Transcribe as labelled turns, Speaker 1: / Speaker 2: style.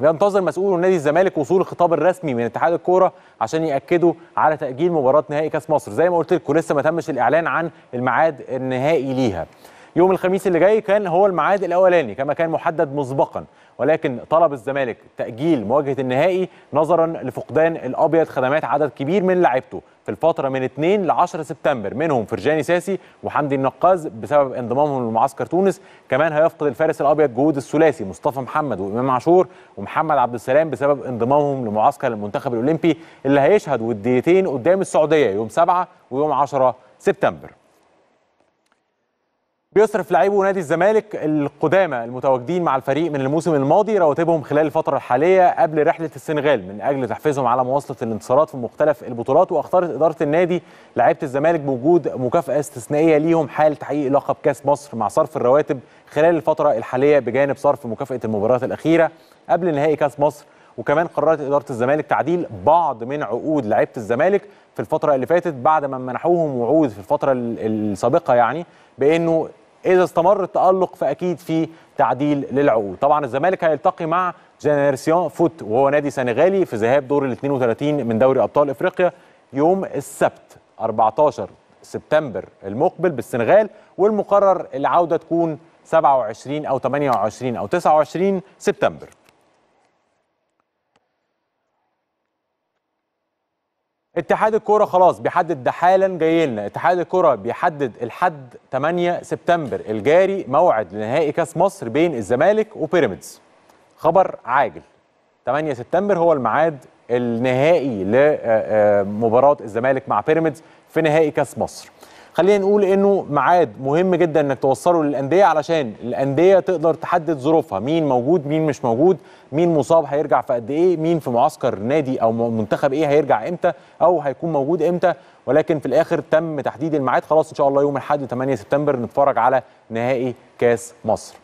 Speaker 1: بينتظر مسؤول نادي الزمالك وصول الخطاب الرسمي من اتحاد الكوره عشان ياكدوا على تاجيل مباراه نهائي كاس مصر زي ما قلت لكم لسه ما تمش الاعلان عن الميعاد النهائي ليها يوم الخميس اللي جاي كان هو الميعاد الاولاني كما كان محدد مسبقا ولكن طلب الزمالك تاجيل مواجهه النهائي نظرا لفقدان الابيض خدمات عدد كبير من لعيبته في الفتره من 2 ل 10 سبتمبر منهم فرجاني ساسي وحمدي النقاز بسبب انضمامهم لمعسكر تونس كمان هيفقد الفارس الابيض جهود الثلاثي مصطفى محمد وامام عاشور ومحمد عبد السلام بسبب انضمامهم لمعسكر المنتخب الاولمبي اللي هيشهد وديتين قدام السعوديه يوم 7 ويوم 10 سبتمبر بيصرف لاعبو نادي الزمالك القدامى المتواجدين مع الفريق من الموسم الماضي رواتبهم خلال الفترة الحالية قبل رحلة السنغال من أجل تحفيزهم على مواصلة الانتصارات في مختلف البطولات واختارت إدارة النادي لعيبة الزمالك بوجود مكافأة استثنائية ليهم حال تحقيق لقب كأس مصر مع صرف الرواتب خلال الفترة الحالية بجانب صرف مكافأة المباريات الأخيرة قبل نهائي كأس مصر وكمان قررت إدارة الزمالك تعديل بعض من عقود لعيبة الزمالك في الفترة اللي فاتت بعد ما منحوهم وعود في الفترة السابقة يعني بأنه اذا استمر التالق فاكيد في تعديل للعقود طبعا الزمالك هيلتقي مع جينيرسيون فوت وهو نادي سنغالي في ذهاب دور ال 32 من دوري ابطال افريقيا يوم السبت 14 سبتمبر المقبل بالسنغال والمقرر العوده تكون 27 او 28 او 29 سبتمبر اتحاد الكوره خلاص بيحدد ده حالا جاي لنا اتحاد الكوره بيحدد الحد 8 سبتمبر الجاري موعد لنهائي كاس مصر بين الزمالك وبيراميدز خبر عاجل 8 سبتمبر هو الميعاد النهائي لمباراه الزمالك مع بيراميدز في نهائي كاس مصر خلينا نقول انه معاد مهم جدا انك توصله للانديه علشان الانديه تقدر تحدد ظروفها مين موجود مين مش موجود مين مصاب هيرجع في قد ايه مين في معسكر نادي او منتخب ايه هيرجع امتى او هيكون موجود امتى ولكن في الاخر تم تحديد الميعاد خلاص ان شاء الله يوم الاحد 8 سبتمبر نتفرج على نهائي كاس مصر